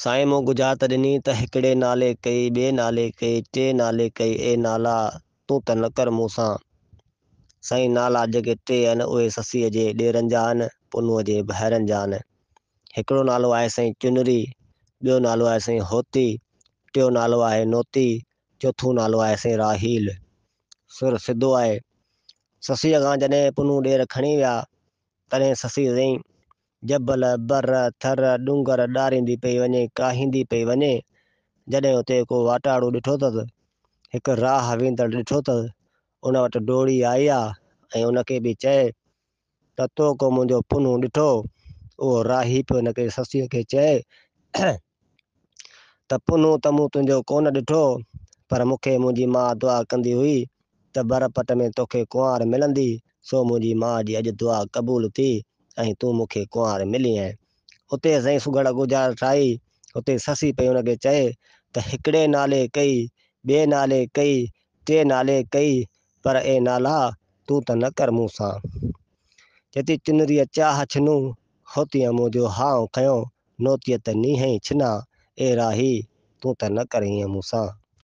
साईं मूं गुजात ॾिनी त हिकिड़े नाले कई ॿिए नाले कई टे नाले कई ए नाला तूं त न कर मूंसां साईं नाला जेके टे आहिनि उहे ससीअ जे ॾेरनि जा आहिनि पुनूअ जे भाहिरनि जा आहिनि हिकिड़ो नालो आहे साईं चुनरी ॿियो नालो आहे साईं होती टियों नालो आहे नोती चोथों नालो आहे साईं राहील सुर सिधो आहे ससीअ खां जॾहिं पुनू ॾेर खणी विया तॾहिं ससु चयईं जबल बर थर डूंगर डारी पी वे काहींदी पई वञे जॾहिं उत को वाटाड़ो ॾिठो अथसि हिकु राह वेंदड़ ॾिठो अथसि उन वटि डोड़ी आई आहे ऐं उनखे बि त तो को मुंहिंजो पुनू ॾिठो उहो राही पे हिन खे ससीअ खे चए त पुनू त मूं तुंहिंजो कोन ॾिठो पर मूंखे मुंहिंजी माउ दुआ कंदी हुई तो बर पट में तोखे कुंवार मिलंदी सो मुंहिंजी माँ की अज दुआ क़बूल थी ऐं तूं मूंखे कुंवार मिली आहीं उते असांजी सुघड़ गुज़ार ठाही हुते ससी पई हुनखे चए त हिकिड़े नाले कई ॿिए नाले कई टे नाले कई पर ए नाला तूं त न कर मूं सां चए चुनरीअ चाह छिनूं होतीअ मुंहिंजो हांव खयो नोतीअ त नीह छिना ए राही तूं त न कर हीअं मूं